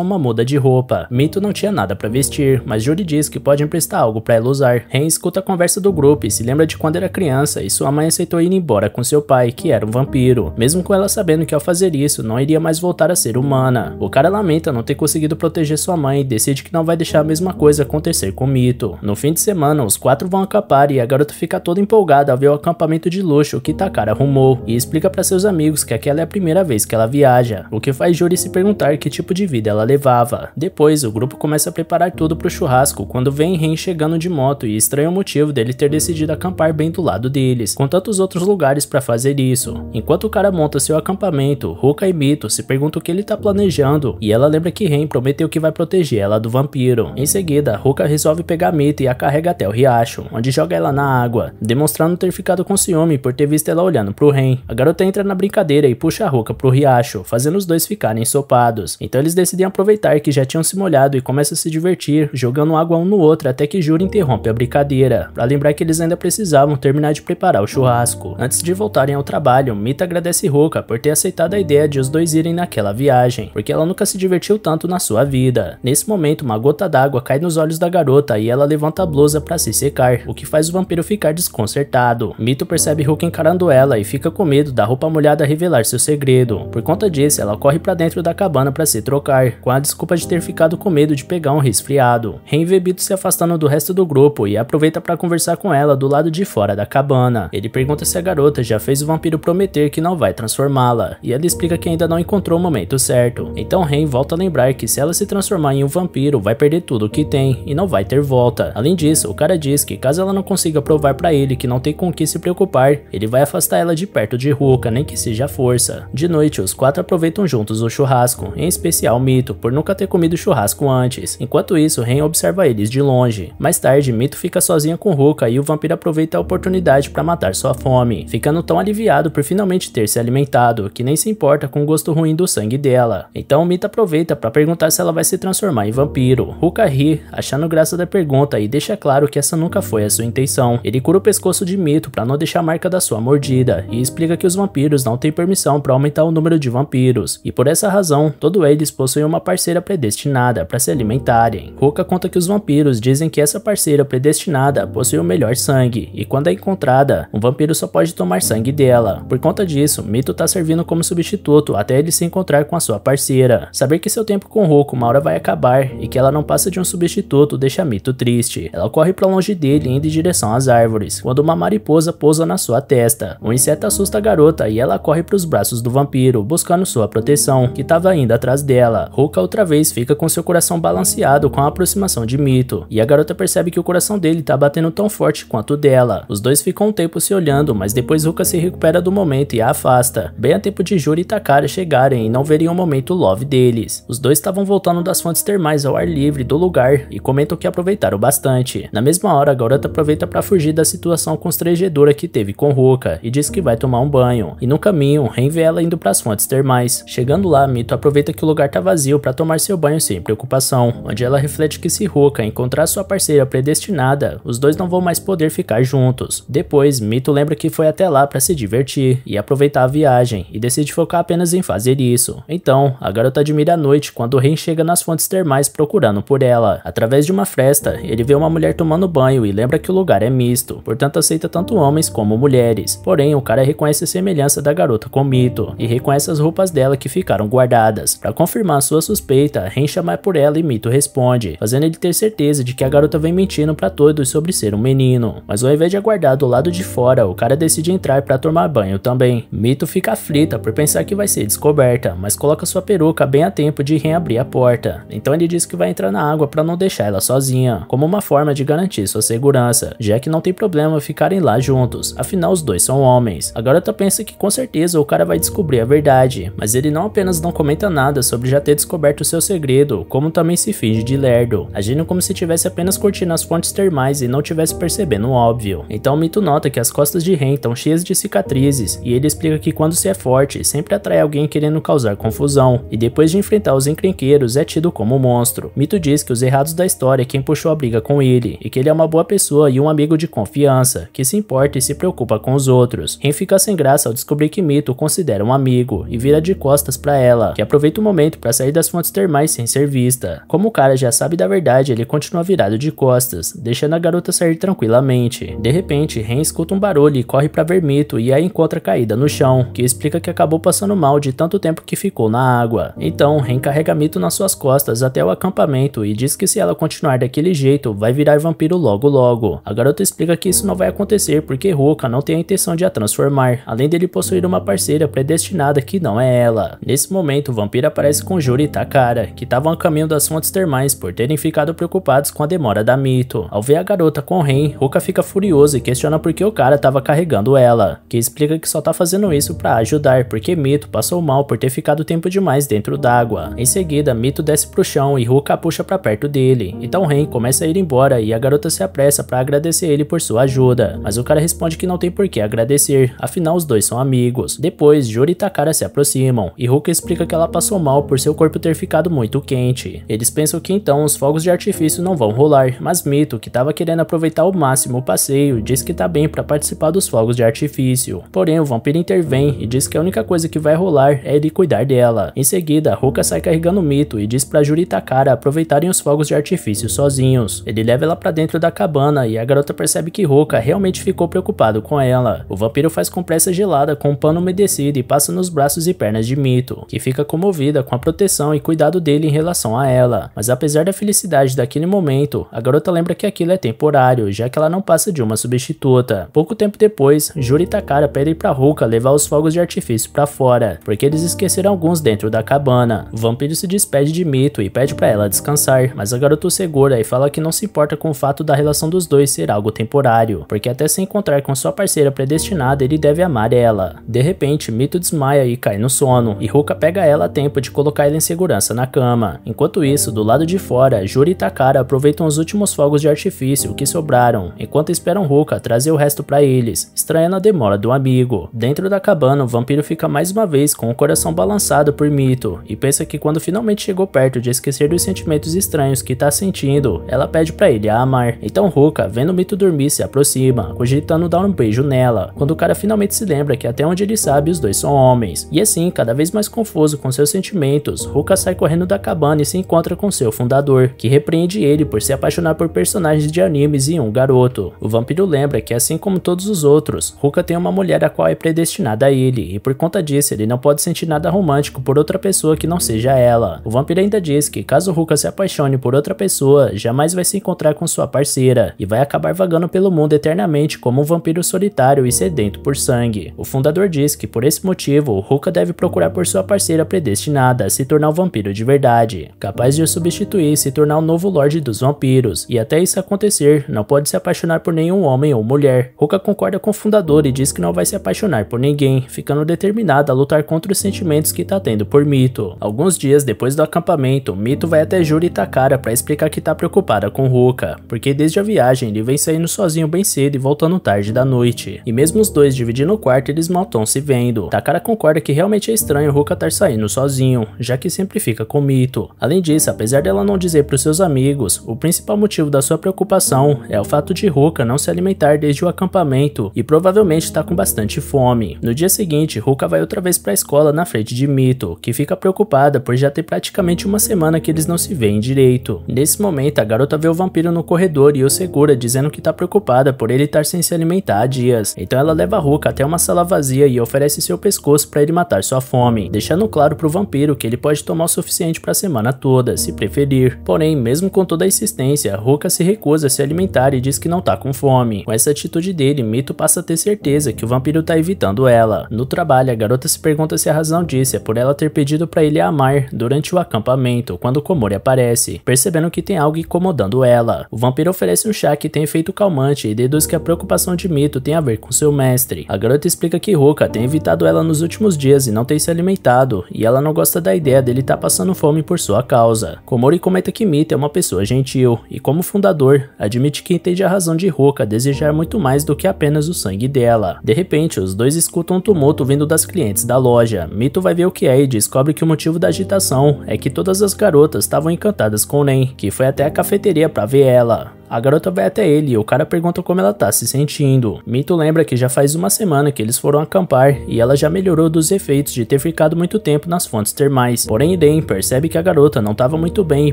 uma muda de roupa. Mito não tinha nada para vestir, mas Juri diz que pode emprestar algo para ela usar. Ren escuta a conversa do grupo e se lembra de quando era criança e sua mãe aceitou ir embora com seu pai, que era um vampiro. Mesmo com ela sabendo que ao fazer isso, não iria mais voltar para ser humana. O cara lamenta não ter conseguido proteger sua mãe e decide que não vai deixar a mesma coisa acontecer com Mito. No fim de semana, os quatro vão acampar e a garota fica toda empolgada ao ver o acampamento de luxo que Takara arrumou e explica para seus amigos que aquela é a primeira vez que ela viaja, o que faz Juri se perguntar que tipo de vida ela levava. Depois, o grupo começa a preparar tudo para o churrasco quando vem Ren chegando de moto e estranha o motivo dele ter decidido acampar bem do lado deles, com tantos outros lugares para fazer isso. Enquanto o cara monta seu acampamento, Ruka e Mito se perguntam o que ele está planejando, e ela lembra que Ren prometeu que vai proteger ela do vampiro. Em seguida, Ruka resolve pegar Mita e a carrega até o riacho, onde joga ela na água, demonstrando ter ficado com ciúme por ter visto ela olhando pro Ren. A garota entra na brincadeira e puxa a Ruka pro riacho, fazendo os dois ficarem ensopados. Então eles decidem aproveitar que já tinham se molhado e começam a se divertir, jogando água um no outro até que Jura interrompe a brincadeira, para lembrar que eles ainda precisavam terminar de preparar o churrasco. Antes de voltarem ao trabalho, Mita agradece Ruka por ter aceitado a ideia de os dois irem naquela aquela viagem, porque ela nunca se divertiu tanto na sua vida. Nesse momento, uma gota d'água cai nos olhos da garota e ela levanta a blusa para se secar, o que faz o vampiro ficar desconcertado. Mito percebe Hulk encarando ela e fica com medo da roupa molhada revelar seu segredo. Por conta disso, ela corre para dentro da cabana para se trocar, com a desculpa de ter ficado com medo de pegar um resfriado. Ren vê Bito se afastando do resto do grupo e aproveita para conversar com ela do lado de fora da cabana. Ele pergunta se a garota já fez o vampiro prometer que não vai transformá-la, e ela explica que ainda não encontrou uma momento certo. Então Ren volta a lembrar que se ela se transformar em um vampiro, vai perder tudo o que tem e não vai ter volta. Além disso, o cara diz que caso ela não consiga provar para ele que não tem com o que se preocupar, ele vai afastar ela de perto de Ruka, nem que seja força. De noite, os quatro aproveitam juntos o churrasco, em especial Mito, por nunca ter comido churrasco antes. Enquanto isso, Ren observa eles de longe. Mais tarde, Mito fica sozinha com Ruka e o vampiro aproveita a oportunidade para matar sua fome, ficando tão aliviado por finalmente ter se alimentado, que nem se importa com o gosto ruim do sangue sangue dela. Então Mita aproveita para perguntar se ela vai se transformar em vampiro. Ruka ri, achando graça da pergunta e deixa claro que essa nunca foi a sua intenção. Ele cura o pescoço de Mito para não deixar a marca da sua mordida e explica que os vampiros não têm permissão para aumentar o número de vampiros e por essa razão, todos eles possuem uma parceira predestinada para se alimentarem. Ruka conta que os vampiros dizem que essa parceira predestinada possui o melhor sangue e quando é encontrada, um vampiro só pode tomar sangue dela. Por conta disso, Mito está servindo como substituto até ele se encontrar encontrar com a sua parceira. Saber que seu tempo com Roku uma hora vai acabar e que ela não passa de um substituto deixa Mito triste. Ela corre para longe dele indo em direção às árvores, quando uma mariposa pousa na sua testa. Um inseto assusta a garota e ela corre para os braços do vampiro, buscando sua proteção, que estava indo atrás dela. Ruka outra vez fica com seu coração balanceado com a aproximação de Mito, e a garota percebe que o coração dele tá batendo tão forte quanto o dela. Os dois ficam um tempo se olhando, mas depois Ruka se recupera do momento e a afasta, bem a tempo de Juri e Takara chegarem e não não veriam o momento love deles. Os dois estavam voltando das fontes termais ao ar livre do lugar e comentam que aproveitaram bastante. Na mesma hora, a garota aproveita para fugir da situação constrangedora que teve com Ruka e diz que vai tomar um banho. E no caminho, Ren vê ela indo para as fontes termais. Chegando lá, Mito aproveita que o lugar tá vazio para tomar seu banho sem preocupação, onde ela reflete que se Ruka encontrar sua parceira predestinada, os dois não vão mais poder ficar juntos. Depois, Mito lembra que foi até lá para se divertir e aproveitar a viagem e decide focar apenas em fazer isso isso. Então, a garota admira a noite quando o Ren chega nas fontes termais procurando por ela. Através de uma fresta, ele vê uma mulher tomando banho e lembra que o lugar é misto, portanto aceita tanto homens como mulheres. Porém, o cara reconhece a semelhança da garota com Mito e reconhece as roupas dela que ficaram guardadas. Para confirmar sua suspeita, Ren chama por ela e Mito responde, fazendo ele ter certeza de que a garota vem mentindo para todos sobre ser um menino. Mas ao invés de aguardar do lado de fora, o cara decide entrar para tomar banho também. Mito fica aflita por pensar que vai ser descoberta, mas coloca sua peruca bem a tempo de reabrir a porta. Então ele diz que vai entrar na água para não deixar ela sozinha, como uma forma de garantir sua segurança, já que não tem problema ficarem lá juntos, afinal os dois são homens. A garota pensa que com certeza o cara vai descobrir a verdade, mas ele não apenas não comenta nada sobre já ter descoberto seu segredo, como também se finge de lerdo, agindo como se tivesse apenas curtindo as fontes termais e não tivesse percebendo o óbvio. Então o mito nota que as costas de Ren estão cheias de cicatrizes, e ele explica que quando se é forte, sempre atrai alguém querendo causar causar confusão, e depois de enfrentar os encrenqueiros é tido como um monstro. Mito diz que os errados da história é quem puxou a briga com ele, e que ele é uma boa pessoa e um amigo de confiança, que se importa e se preocupa com os outros. Ren fica sem graça ao descobrir que Mito considera um amigo, e vira de costas para ela, que aproveita o momento para sair das fontes termais sem ser vista. Como o cara já sabe da verdade, ele continua virado de costas, deixando a garota sair tranquilamente. De repente, Ren escuta um barulho e corre para ver Mito e a encontra caída no chão, que explica que acabou passando mal de tanto tempo que que ficou na água. Então, reencarrega Mito nas suas costas até o acampamento e diz que se ela continuar daquele jeito, vai virar vampiro logo logo. A garota explica que isso não vai acontecer porque Ruka não tem a intenção de a transformar, além dele possuir uma parceira predestinada que não é ela. Nesse momento, o vampiro aparece com Juri e Takara, que estavam a caminho das fontes termais por terem ficado preocupados com a demora da Mito. Ao ver a garota com Ren, Ruka fica furioso e questiona por que o cara estava carregando ela, que explica que só tá fazendo isso para ajudar porque Mito passou mal por ter ficado ficado tempo demais dentro d'água. Em seguida, Mito desce pro chão e Ruka puxa para perto dele. Então Ren começa a ir embora e a garota se apressa para agradecer ele por sua ajuda, mas o cara responde que não tem por que agradecer, afinal os dois são amigos. Depois, Juri e Takara se aproximam e Ruka explica que ela passou mal por seu corpo ter ficado muito quente. Eles pensam que então os fogos de artifício não vão rolar, mas Mito, que estava querendo aproveitar ao máximo o passeio, diz que tá bem para participar dos fogos de artifício. Porém, o vampiro intervém e diz que a única coisa que vai rolar é ele cuidar cuidar dela. Em seguida, Ruka sai carregando o mito e diz para Juri e Takara aproveitarem os fogos de artifício sozinhos. Ele leva ela para dentro da cabana e a garota percebe que Ruka realmente ficou preocupado com ela. O vampiro faz compressa gelada com um pano umedecido e passa nos braços e pernas de Mito, que fica comovida com a proteção e cuidado dele em relação a ela. Mas apesar da felicidade daquele momento, a garota lembra que aquilo é temporário, já que ela não passa de uma substituta. Pouco tempo depois, Juri e Takara pedem para Ruka levar os fogos de artifício para fora, porque eles esqueceram aparecer alguns dentro da cabana. O vampiro se despede de Mito e pede para ela descansar, mas a garota segura e fala que não se importa com o fato da relação dos dois ser algo temporário, porque até se encontrar com sua parceira predestinada ele deve amar ela. De repente, Mito desmaia e cai no sono, e Ruka pega ela a tempo de colocar ela em segurança na cama. Enquanto isso, do lado de fora, Juri e Takara aproveitam os últimos fogos de artifício que sobraram, enquanto esperam Ruka trazer o resto para eles, estranhando a demora do amigo. Dentro da cabana, o vampiro fica mais uma vez com o coração balançado balançado por Mito e pensa que quando finalmente chegou perto de esquecer dos sentimentos estranhos que está sentindo, ela pede para ele a amar. Então Ruka, vendo Mito dormir, se aproxima, cogitando dar um beijo nela, quando o cara finalmente se lembra que até onde ele sabe os dois são homens. E assim, cada vez mais confuso com seus sentimentos, Ruka sai correndo da cabana e se encontra com seu fundador, que repreende ele por se apaixonar por personagens de animes e um garoto. O vampiro lembra que assim como todos os outros, Ruka tem uma mulher a qual é predestinada a ele, e por conta disso ele não pode sentir nada romântico romântico por outra pessoa que não seja ela. O vampiro ainda diz que caso Ruka se apaixone por outra pessoa, jamais vai se encontrar com sua parceira e vai acabar vagando pelo mundo eternamente como um vampiro solitário e sedento por sangue. O fundador diz que por esse motivo, Ruka deve procurar por sua parceira predestinada a se tornar um vampiro de verdade, capaz de o substituir e se tornar o um novo Lorde dos Vampiros, e até isso acontecer, não pode se apaixonar por nenhum homem ou mulher. Ruka concorda com o fundador e diz que não vai se apaixonar por ninguém, ficando determinada a lutar contra os sentimentos que tá tendo por Mito. Alguns dias depois do acampamento, Mito vai até Juri Takara para explicar que tá preocupada com Ruka, porque desde a viagem ele vem saindo sozinho bem cedo e voltando tarde da noite. E mesmo os dois dividindo o quarto, eles mal estão se vendo. Takara concorda que realmente é estranho Ruka estar tá saindo sozinho, já que sempre fica com Mito. Além disso, apesar dela não dizer para os seus amigos, o principal motivo da sua preocupação é o fato de Ruka não se alimentar desde o acampamento e provavelmente está com bastante fome. No dia seguinte, Ruka vai outra vez para a escola na frente de Mito, que fica preocupada por já ter praticamente uma semana que eles não se veem direito. Nesse momento, a garota vê o vampiro no corredor e o segura, dizendo que tá preocupada por ele estar sem se alimentar há dias. Então ela leva a Ruka até uma sala vazia e oferece seu pescoço para ele matar sua fome, deixando claro pro vampiro que ele pode tomar o suficiente para a semana toda, se preferir. Porém, mesmo com toda a insistência, Ruka se recusa a se alimentar e diz que não tá com fome. Com essa atitude dele, Mito passa a ter certeza que o vampiro tá evitando ela. No trabalho, a garota se pergunta se a razão disso polícia por ela ter pedido para ele amar durante o acampamento quando Komori aparece, percebendo que tem algo incomodando ela. O vampiro oferece um chá que tem efeito calmante e deduz que a preocupação de Mito tem a ver com seu mestre. A garota explica que Ruka tem evitado ela nos últimos dias e não tem se alimentado, e ela não gosta da ideia dele estar tá passando fome por sua causa. Komori comenta que Mito é uma pessoa gentil, e como fundador, admite que entende a razão de Ruka desejar muito mais do que apenas o sangue dela. De repente, os dois escutam um tumulto vindo das clientes da loja. Mito vai vai ver o que é e descobre que o motivo da agitação é que todas as garotas estavam encantadas com o Nen, que foi até a cafeteria para ver ela. A garota vai até ele e o cara pergunta como ela tá se sentindo. Mito lembra que já faz uma semana que eles foram acampar e ela já melhorou dos efeitos de ter ficado muito tempo nas fontes termais. Porém, Den percebe que a garota não estava muito bem e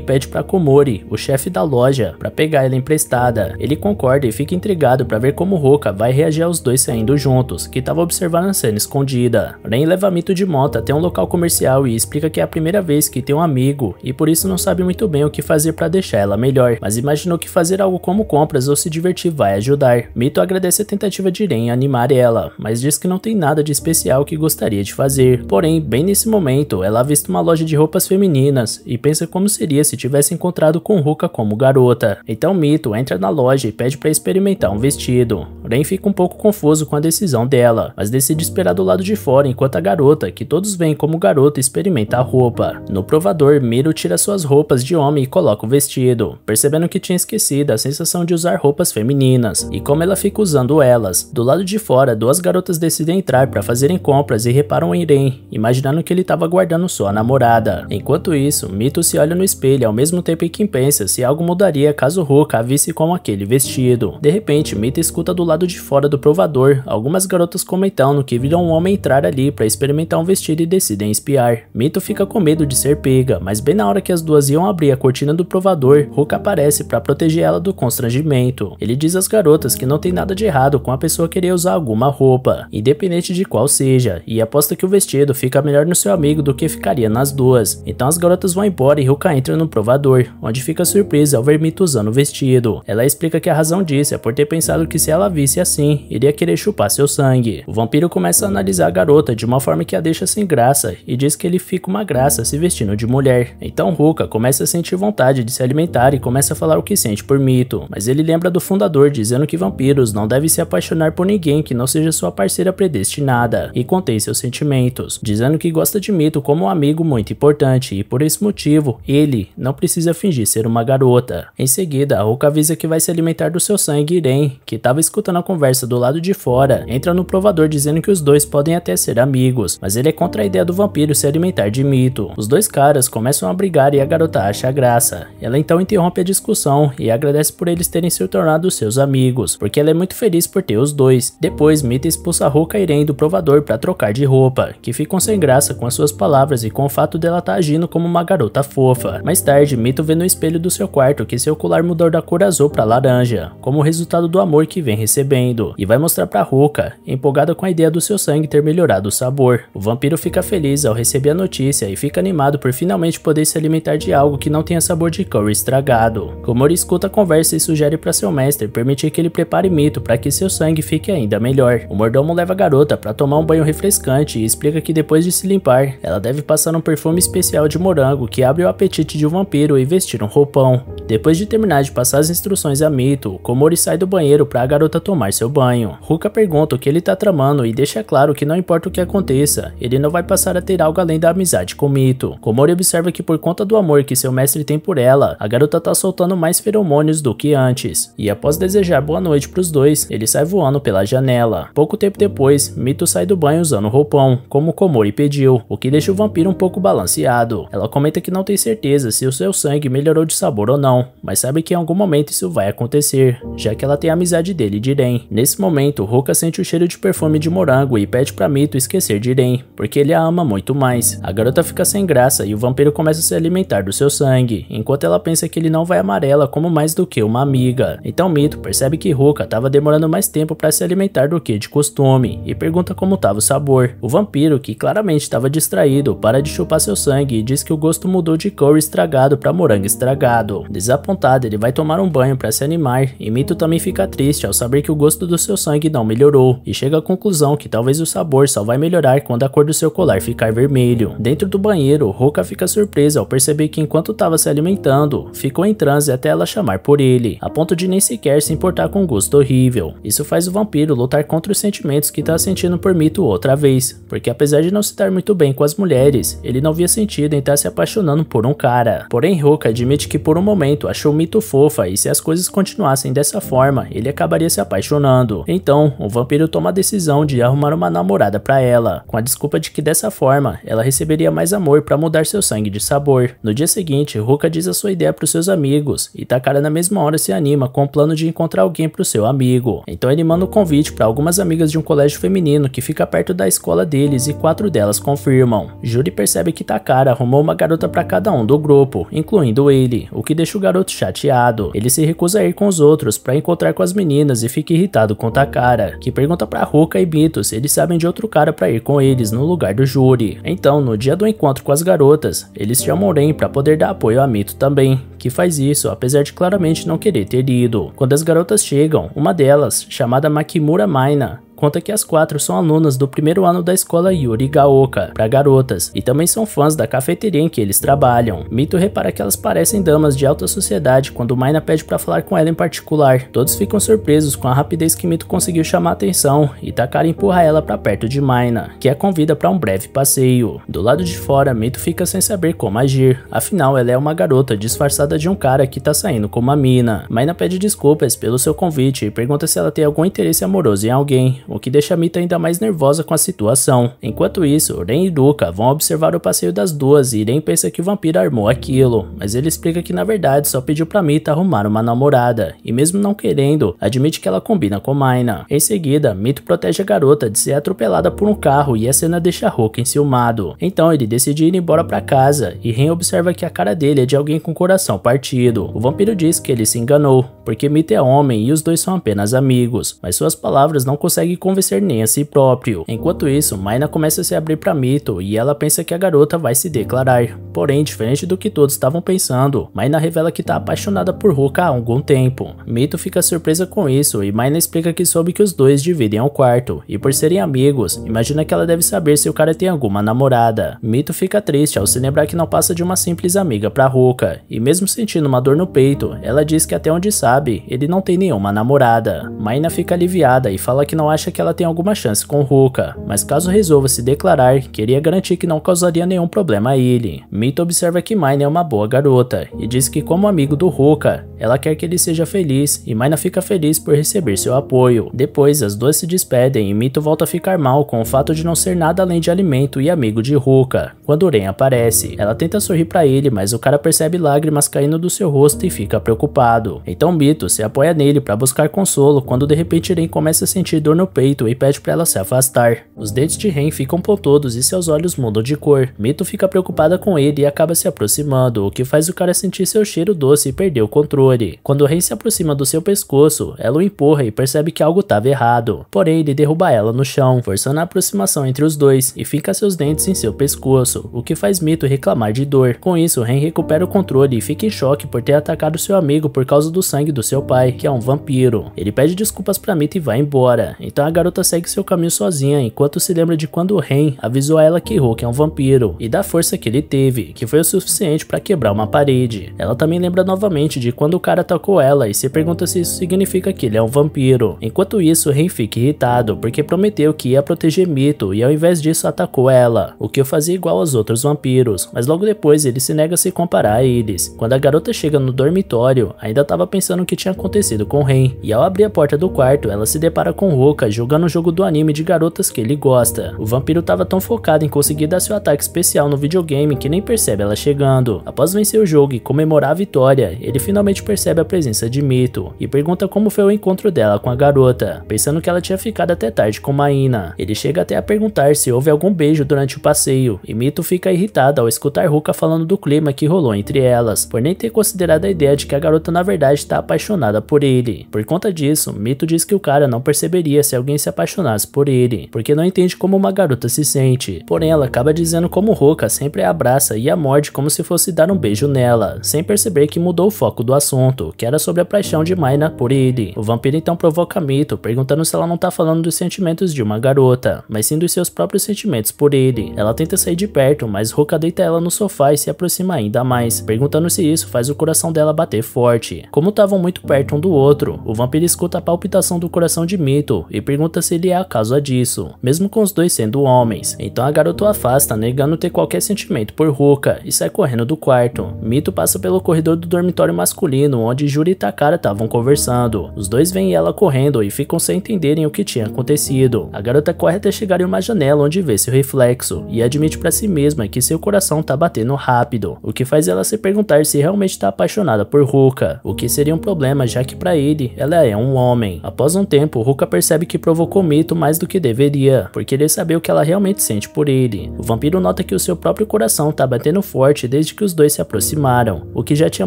pede para Komori, o chefe da loja, para pegar ela emprestada. Ele concorda e fica intrigado para ver como Roka vai reagir aos dois saindo juntos, que estava observando a cena escondida. Ren leva Mito de moto até um local comercial e explica que é a primeira vez que tem um amigo e por isso não sabe muito bem o que fazer para deixar ela melhor, mas imaginou que fazer algo algo como compras ou se divertir vai ajudar. Mito agradece a tentativa de Ren animar ela, mas diz que não tem nada de especial que gostaria de fazer. Porém, bem nesse momento, ela avista uma loja de roupas femininas e pensa como seria se tivesse encontrado com Ruka como garota. Então Mito entra na loja e pede para experimentar um vestido. Ren fica um pouco confuso com a decisão dela, mas decide esperar do lado de fora enquanto a garota, que todos veem como garota, experimenta a roupa. No provador, Miro tira suas roupas de homem e coloca o vestido. Percebendo que tinha esquecido, sensação de usar roupas femininas e como ela fica usando elas. Do lado de fora, duas garotas decidem entrar para fazerem compras e reparam em Ren, imaginando que ele estava guardando sua namorada. Enquanto isso, Mito se olha no espelho ao mesmo tempo em que pensa se algo mudaria caso Ruka a visse com aquele vestido. De repente, Mito escuta do lado de fora do provador algumas garotas comentando que viram um homem entrar ali para experimentar um vestido e decidem espiar. Mito fica com medo de ser pega, mas bem na hora que as duas iam abrir a cortina do provador, Ruka aparece para proteger ela do do constrangimento. Ele diz às garotas que não tem nada de errado com a pessoa querer usar alguma roupa, independente de qual seja, e aposta que o vestido fica melhor no seu amigo do que ficaria nas duas. Então as garotas vão embora e Ruka entra no provador, onde fica surpresa ao ver Mito usando o vestido. Ela explica que a razão disso é por ter pensado que se ela visse assim, iria querer chupar seu sangue. O vampiro começa a analisar a garota de uma forma que a deixa sem graça e diz que ele fica uma graça se vestindo de mulher. Então Ruka começa a sentir vontade de se alimentar e começa a falar o que sente por Mito bonito, mas ele lembra do fundador dizendo que vampiros não devem se apaixonar por ninguém que não seja sua parceira predestinada, e contém seus sentimentos, dizendo que gosta de Mito como um amigo muito importante, e por esse motivo, ele não precisa fingir ser uma garota. Em seguida, Hulk avisa que vai se alimentar do seu sangue e Ren, que estava escutando a conversa do lado de fora, entra no provador dizendo que os dois podem até ser amigos, mas ele é contra a ideia do vampiro se alimentar de Mito. Os dois caras começam a brigar e a garota acha graça. Ela então interrompe a discussão e agradece agradece por eles terem se tornado seus amigos, porque ela é muito feliz por ter os dois. Depois, Mita expulsa Ruka e do provador para trocar de roupa, que ficam sem graça com as suas palavras e com o fato dela estar tá agindo como uma garota fofa. Mais tarde, Mito vê no espelho do seu quarto que seu colar mudou da cor azul para laranja, como resultado do amor que vem recebendo, e vai mostrar para Ruka, empolgada com a ideia do seu sangue ter melhorado o sabor. O vampiro fica feliz ao receber a notícia e fica animado por finalmente poder se alimentar de algo que não tenha sabor de curry estragado. Komori escuta a conversa conversa e sugere para seu mestre permitir que ele prepare mito para que seu sangue fique ainda melhor. O mordomo leva a garota para tomar um banho refrescante e explica que depois de se limpar, ela deve passar um perfume especial de morango que abre o apetite de um vampiro e vestir um roupão. Depois de terminar de passar as instruções a Mito, Komori sai do banheiro para a garota tomar seu banho. Ruka pergunta o que ele tá tramando e deixa claro que não importa o que aconteça, ele não vai passar a ter algo além da amizade com Mito. Komori observa que por conta do amor que seu mestre tem por ela, a garota tá soltando mais feromônios do que antes, e após desejar boa noite para os dois, ele sai voando pela janela. Pouco tempo depois, Mito sai do banho usando roupão, como Komori pediu, o que deixa o vampiro um pouco balanceado. Ela comenta que não tem certeza se o seu sangue melhorou de sabor ou não, mas sabe que em algum momento isso vai acontecer, já que ela tem a amizade dele de Ren. Nesse momento, Ruka sente o cheiro de perfume de morango e pede para Mito esquecer de Ren, porque ele a ama muito mais. A garota fica sem graça e o vampiro começa a se alimentar do seu sangue, enquanto ela pensa que ele não vai amarela como mais do que uma amiga. Então Mito percebe que Ruka estava demorando mais tempo para se alimentar do que de costume e pergunta como estava o sabor. O vampiro, que claramente estava distraído, para de chupar seu sangue e diz que o gosto mudou de curry estragado para morango estragado. Desapontado, ele vai tomar um banho para se animar e Mito também fica triste ao saber que o gosto do seu sangue não melhorou e chega à conclusão que talvez o sabor só vai melhorar quando a cor do seu colar ficar vermelho. Dentro do banheiro, Ruka fica surpresa ao perceber que enquanto estava se alimentando, ficou em transe até ela chamar por por ele, a ponto de nem sequer se importar com o um gosto horrível. Isso faz o vampiro lutar contra os sentimentos que está sentindo por Mito outra vez, porque apesar de não se dar muito bem com as mulheres, ele não via sentido em estar tá se apaixonando por um cara. Porém, Ruka admite que por um momento achou Mito fofa e se as coisas continuassem dessa forma, ele acabaria se apaixonando. Então, o vampiro toma a decisão de arrumar uma namorada para ela, com a desculpa de que dessa forma ela receberia mais amor para mudar seu sangue de sabor. No dia seguinte, Ruka diz a sua ideia para os seus amigos e tá cara na mesma mesma hora se anima com o plano de encontrar alguém para o seu amigo. Então ele manda o um convite para algumas amigas de um colégio feminino que fica perto da escola deles e quatro delas confirmam. Juri percebe que Takara arrumou uma garota para cada um do grupo, incluindo ele, o que deixa o garoto chateado. Ele se recusa a ir com os outros para encontrar com as meninas e fica irritado com Takara, que pergunta para Ruka e Bito se eles sabem de outro cara para ir com eles no lugar do Juri. Então, no dia do encontro com as garotas, eles chamam Ren para poder dar apoio a Mito também, que faz isso, apesar de claramente não querer ter ido. Quando as garotas chegam, uma delas, chamada Makimura Maina, conta que as quatro são alunas do primeiro ano da escola Yuri Gaoka, para garotas, e também são fãs da cafeteria em que eles trabalham. Mito repara que elas parecem damas de alta sociedade quando Maina pede para falar com ela em particular. Todos ficam surpresos com a rapidez que Mito conseguiu chamar a atenção, e Takara empurra ela para perto de Maina, que a convida para um breve passeio. Do lado de fora, Mito fica sem saber como agir, afinal ela é uma garota disfarçada de um cara que tá saindo com uma mina. Maina pede desculpas pelo seu convite e pergunta se ela tem algum interesse amoroso em alguém, o que deixa Mita ainda mais nervosa com a situação. Enquanto isso, Ren e Duca vão observar o passeio das duas e Ren pensa que o vampiro armou aquilo, mas ele explica que na verdade só pediu pra Mita arrumar uma namorada, e mesmo não querendo, admite que ela combina com Mina. Em seguida, Mito protege a garota de ser atropelada por um carro e a cena deixa Hulk enciumado. Então ele decide ir embora pra casa, e Ren observa que a cara dele é de alguém com o coração partido. O vampiro diz que ele se enganou, porque Mita é homem e os dois são apenas amigos, mas suas palavras não conseguem convencer nem a si próprio. Enquanto isso, Maina começa a se abrir para Mito e ela pensa que a garota vai se declarar. Porém, diferente do que todos estavam pensando, Maina revela que está apaixonada por Ruka há algum tempo. Mito fica surpresa com isso e Maina explica que soube que os dois dividem um quarto e por serem amigos, imagina que ela deve saber se o cara tem alguma namorada. Mito fica triste ao se lembrar que não passa de uma simples amiga para Ruka e mesmo sentindo uma dor no peito, ela diz que até onde sabe, ele não tem nenhuma namorada. Maina fica aliviada e fala que não acha acha que ela tem alguma chance com Ruka, mas caso resolva se declarar, queria garantir que não causaria nenhum problema a ele. Mito observa que Maina é uma boa garota e diz que como amigo do Ruka, ela quer que ele seja feliz e Maina fica feliz por receber seu apoio. Depois, as duas se despedem e Mito volta a ficar mal com o fato de não ser nada além de alimento e amigo de Ruka. Quando Ren aparece, ela tenta sorrir para ele, mas o cara percebe lágrimas caindo do seu rosto e fica preocupado. Então Mito se apoia nele para buscar consolo quando de repente Ren começa a sentir dor no peito e pede para ela se afastar. Os dentes de Ren ficam pontudos e seus olhos mudam de cor. Mito fica preocupada com ele e acaba se aproximando, o que faz o cara sentir seu cheiro doce e perder o controle. Quando Ren se aproxima do seu pescoço, ela o empurra e percebe que algo estava errado. Porém, ele derruba ela no chão, forçando a aproximação entre os dois e fica seus dentes em seu pescoço, o que faz Mito reclamar de dor. Com isso, Ren recupera o controle e fica em choque por ter atacado seu amigo por causa do sangue do seu pai, que é um vampiro. Ele pede desculpas para Mito e vai embora. Então a garota segue seu caminho sozinha, enquanto se lembra de quando Ren avisou a ela que Hulk é um vampiro, e da força que ele teve, que foi o suficiente para quebrar uma parede. Ela também lembra novamente de quando o cara atacou ela e se pergunta se isso significa que ele é um vampiro. Enquanto isso, Ren fica irritado, porque prometeu que ia proteger Mito, e ao invés disso atacou ela, o que o fazia igual aos outros vampiros, mas logo depois ele se nega a se comparar a eles. Quando a garota chega no dormitório, ainda estava pensando o que tinha acontecido com Ren, e ao abrir a porta do quarto, ela se depara com Ruka jogando o jogo do anime de garotas que ele gosta. O vampiro estava tão focado em conseguir dar seu ataque especial no videogame que nem percebe ela chegando. Após vencer o jogo e comemorar a vitória, ele finalmente percebe a presença de Mito e pergunta como foi o encontro dela com a garota, pensando que ela tinha ficado até tarde com Maína. Ele chega até a perguntar se houve algum beijo durante o passeio e Mito fica irritada ao escutar Ruka falando do clima que rolou entre elas, por nem ter considerado a ideia de que a garota na verdade está apaixonada por ele. Por conta disso, Mito diz que o cara não perceberia se alguém se apaixonasse por ele, porque não entende como uma garota se sente. Porém, ela acaba dizendo como Roca sempre a abraça e a morde como se fosse dar um beijo nela, sem perceber que mudou o foco do assunto, que era sobre a paixão de Maina por ele. O vampiro então provoca Mito, perguntando se ela não tá falando dos sentimentos de uma garota, mas sim dos seus próprios sentimentos por ele. Ela tenta sair de perto, mas Roca deita ela no sofá e se aproxima ainda mais, perguntando se isso faz o coração dela bater forte. Como estavam muito perto um do outro, o vampiro escuta a palpitação do coração de Mito e pergunta se ele é a causa disso, mesmo com os dois sendo homens. Então a garota o afasta, negando ter qualquer sentimento por Ruka, e sai correndo do quarto. Mito passa pelo corredor do dormitório masculino, onde Juri e Takara estavam conversando. Os dois veem ela correndo e ficam sem entenderem o que tinha acontecido. A garota corre até chegar em uma janela onde vê seu reflexo, e admite para si mesma que seu coração tá batendo rápido, o que faz ela se perguntar se realmente está apaixonada por Ruka, o que seria um problema já que para ele, ela é um homem. Após um tempo, Ruka percebe que que provocou Mito mais do que deveria, porque ele sabia o que ela realmente sente por ele. O vampiro nota que o seu próprio coração tá batendo forte desde que os dois se aproximaram, o que já tinha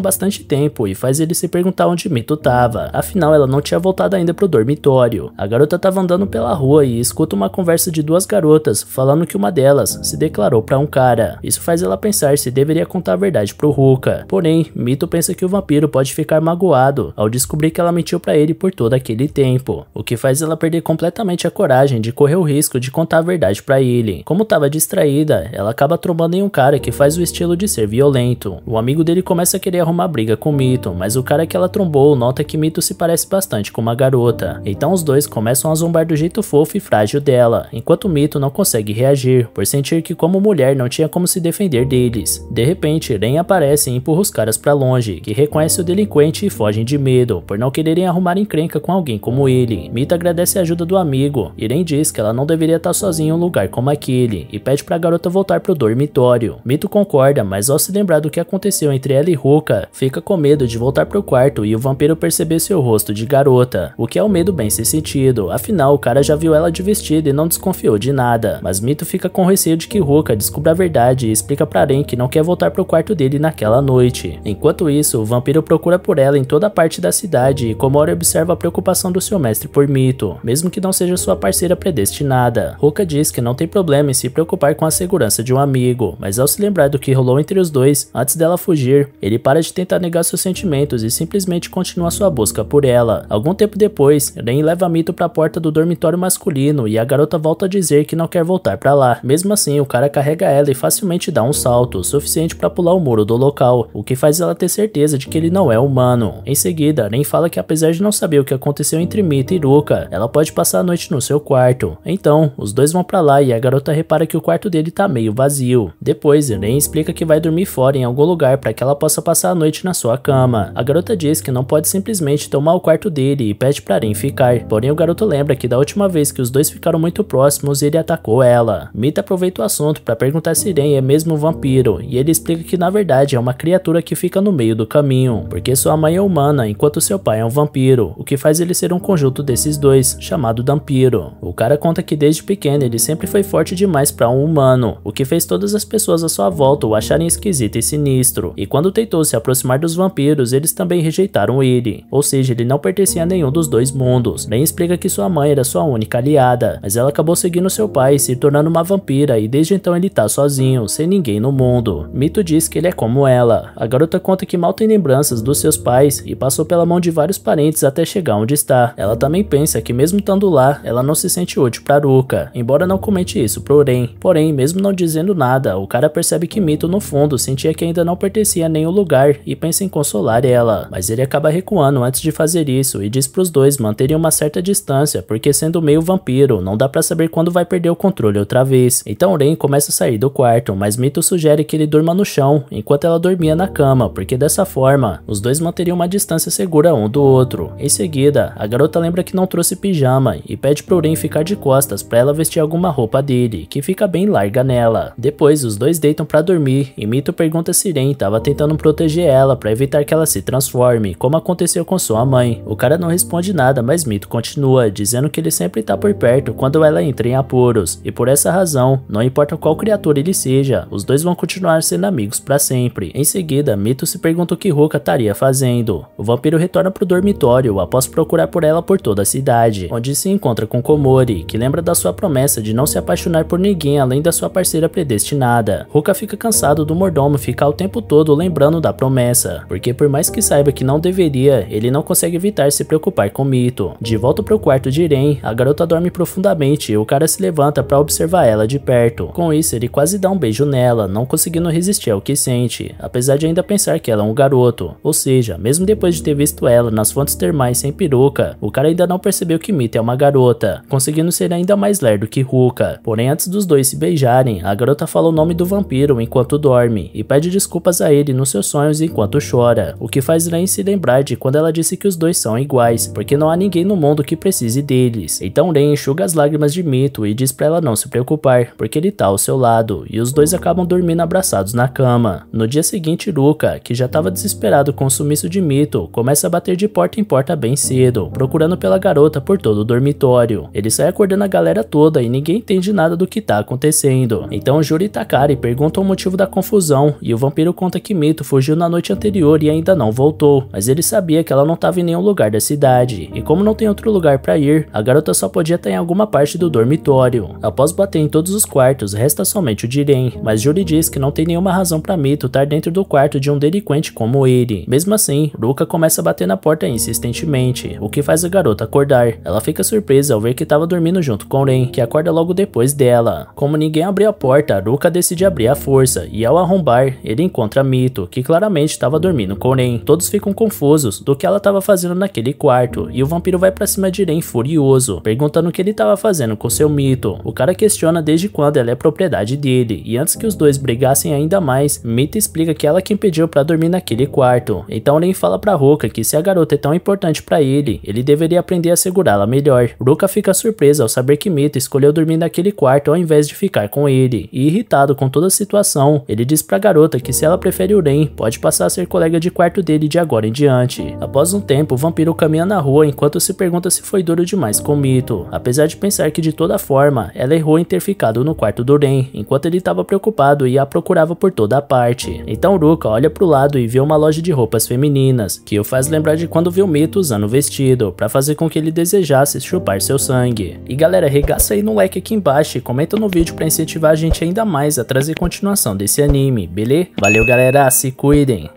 bastante tempo e faz ele se perguntar onde Mito tava, afinal ela não tinha voltado ainda pro dormitório. A garota tava andando pela rua e escuta uma conversa de duas garotas falando que uma delas se declarou para um cara. Isso faz ela pensar se deveria contar a verdade pro Ruka. Porém, Mito pensa que o vampiro pode ficar magoado ao descobrir que ela mentiu para ele por todo aquele tempo, o que faz ela perder completamente a coragem de correr o risco de contar a verdade para ele. Como tava distraída, ela acaba trombando em um cara que faz o estilo de ser violento. O amigo dele começa a querer arrumar briga com Mito, mas o cara que ela trombou nota que Mito se parece bastante com uma garota. Então os dois começam a zombar do jeito fofo e frágil dela, enquanto Mito não consegue reagir, por sentir que como mulher não tinha como se defender deles. De repente, Ren aparece e empurra os caras para longe, que reconhece o delinquente e fogem de medo, por não quererem arrumar encrenca com alguém como ele. Mito agradece a ajuda ajuda do amigo. Irene diz que ela não deveria estar sozinha em um lugar como aquele e pede para a garota voltar para o dormitório. Mito concorda, mas ao se lembrar do que aconteceu entre ela e Ruka, fica com medo de voltar para o quarto e o vampiro perceber seu rosto de garota, o que é um medo bem sem sentido, afinal o cara já viu ela de vestido e não desconfiou de nada. Mas Mito fica com receio de que Ruka descubra a verdade e explica para Irene que não quer voltar para o quarto dele naquela noite. Enquanto isso, o vampiro procura por ela em toda a parte da cidade e Komori observa a preocupação do seu mestre por Mito. Mesmo mesmo que não seja sua parceira predestinada. Ruka diz que não tem problema em se preocupar com a segurança de um amigo, mas ao se lembrar do que rolou entre os dois, antes dela fugir, ele para de tentar negar seus sentimentos e simplesmente continua sua busca por ela. Algum tempo depois, Ren leva Mito para a porta do dormitório masculino e a garota volta a dizer que não quer voltar para lá. Mesmo assim, o cara carrega ela e facilmente dá um salto, suficiente para pular o muro do local, o que faz ela ter certeza de que ele não é humano. Em seguida, Ren fala que apesar de não saber o que aconteceu entre Mito e Ruka, ela pode de passar a noite no seu quarto. Então, os dois vão para lá e a garota repara que o quarto dele tá meio vazio. Depois, Irene explica que vai dormir fora em algum lugar para que ela possa passar a noite na sua cama. A garota diz que não pode simplesmente tomar o quarto dele e pede para Irene ficar. Porém, o garoto lembra que da última vez que os dois ficaram muito próximos, ele atacou ela. Mita aproveita o assunto para perguntar se Irene é mesmo um vampiro, e ele explica que na verdade é uma criatura que fica no meio do caminho, porque sua mãe é humana enquanto seu pai é um vampiro, o que faz ele ser um conjunto desses dois, chamado chamado Dampiro. O cara conta que desde pequeno ele sempre foi forte demais para um humano, o que fez todas as pessoas à sua volta o acharem esquisito e sinistro, e quando tentou se aproximar dos vampiros, eles também rejeitaram ele, ou seja, ele não pertencia a nenhum dos dois mundos. Ben explica que sua mãe era sua única aliada, mas ela acabou seguindo seu pai e se tornando uma vampira, e desde então ele tá sozinho, sem ninguém no mundo. Mito diz que ele é como ela. A garota conta que mal tem lembranças dos seus pais e passou pela mão de vários parentes até chegar onde está. Ela também pensa que mesmo lá, ela não se sente útil para Ruka, embora não comente isso Oren. Porém, mesmo não dizendo nada, o cara percebe que Mito no fundo sentia que ainda não pertencia a nenhum lugar e pensa em consolar ela, mas ele acaba recuando antes de fazer isso e diz para os dois manterem uma certa distância, porque sendo meio vampiro, não dá para saber quando vai perder o controle outra vez. Então Ren começa a sair do quarto, mas Mito sugere que ele durma no chão, enquanto ela dormia na cama, porque dessa forma, os dois manteriam uma distância segura um do outro. Em seguida, a garota lembra que não trouxe pijama cama e pede para Oren ficar de costas para ela vestir alguma roupa dele, que fica bem larga nela. Depois, os dois deitam para dormir e Mito pergunta se Ren estava tentando proteger ela para evitar que ela se transforme, como aconteceu com sua mãe. O cara não responde nada, mas Mito continua, dizendo que ele sempre está por perto quando ela entra em apuros, e por essa razão, não importa qual criatura ele seja, os dois vão continuar sendo amigos para sempre. Em seguida, Mito se pergunta o que Ruka estaria fazendo. O vampiro retorna pro dormitório após procurar por ela por toda a cidade, onde se encontra com Komori, que lembra da sua promessa de não se apaixonar por ninguém além da sua parceira predestinada. Ruka fica cansado do mordomo ficar o tempo todo lembrando da promessa, porque por mais que saiba que não deveria, ele não consegue evitar se preocupar com Mito. De volta para o quarto de Irem, a garota dorme profundamente e o cara se levanta para observar ela de perto. Com isso, ele quase dá um beijo nela, não conseguindo resistir ao que sente, apesar de ainda pensar que ela é um garoto. Ou seja, mesmo depois de ter visto ela nas fontes termais sem peruca, o cara ainda não percebeu que Mito é uma garota, conseguindo ser ainda mais lerdo que Ruka. Porém, antes dos dois se beijarem, a garota fala o nome do vampiro enquanto dorme e pede desculpas a ele nos seus sonhos enquanto chora, o que faz Ren se lembrar de quando ela disse que os dois são iguais, porque não há ninguém no mundo que precise deles. Então Ren enxuga as lágrimas de Mito e diz para ela não se preocupar, porque ele tá ao seu lado, e os dois acabam dormindo abraçados na cama. No dia seguinte, Ruka, que já estava desesperado com o sumiço de Mito, começa a bater de porta em porta bem cedo, procurando pela garota por todo do dormitório. Ele sai acordando a galera toda e ninguém entende nada do que tá acontecendo. Então Juri e Takari perguntam o motivo da confusão e o vampiro conta que Mito fugiu na noite anterior e ainda não voltou, mas ele sabia que ela não estava em nenhum lugar da cidade. E como não tem outro lugar para ir, a garota só podia estar em alguma parte do dormitório. Após bater em todos os quartos, resta somente o Jiren, mas Juri diz que não tem nenhuma razão para Mito estar dentro do quarto de um delinquente como ele. Mesmo assim, Luca começa a bater na porta insistentemente, o que faz a garota acordar. Ela fica fica surpresa ao ver que estava dormindo junto com Ren, que acorda logo depois dela. Como ninguém abriu a porta, Ruka decide abrir a força, e ao arrombar, ele encontra Mito, que claramente estava dormindo com Ren. Todos ficam confusos do que ela estava fazendo naquele quarto, e o vampiro vai para cima de Ren furioso, perguntando o que ele estava fazendo com seu Mito. O cara questiona desde quando ela é propriedade dele, e antes que os dois brigassem ainda mais, Mito explica que ela quem pediu para dormir naquele quarto. Então Ren fala para Ruka que se a garota é tão importante para ele, ele deveria aprender a segurá-la melhor melhor. Ruka fica surpresa ao saber que Mito escolheu dormir naquele quarto ao invés de ficar com ele, e irritado com toda a situação, ele diz pra garota que se ela prefere o Ren, pode passar a ser colega de quarto dele de agora em diante. Após um tempo, o vampiro caminha na rua enquanto se pergunta se foi duro demais com Mito, apesar de pensar que de toda forma, ela errou em ter ficado no quarto do Ren, enquanto ele estava preocupado e a procurava por toda a parte. Então Ruka olha pro lado e vê uma loja de roupas femininas, que o faz lembrar de quando viu Mito usando o vestido, para fazer com que ele desejasse faces chupar seu sangue. E galera, regaça aí no like aqui embaixo e comenta no vídeo para incentivar a gente ainda mais a trazer continuação desse anime, beleza? Valeu galera, se cuidem!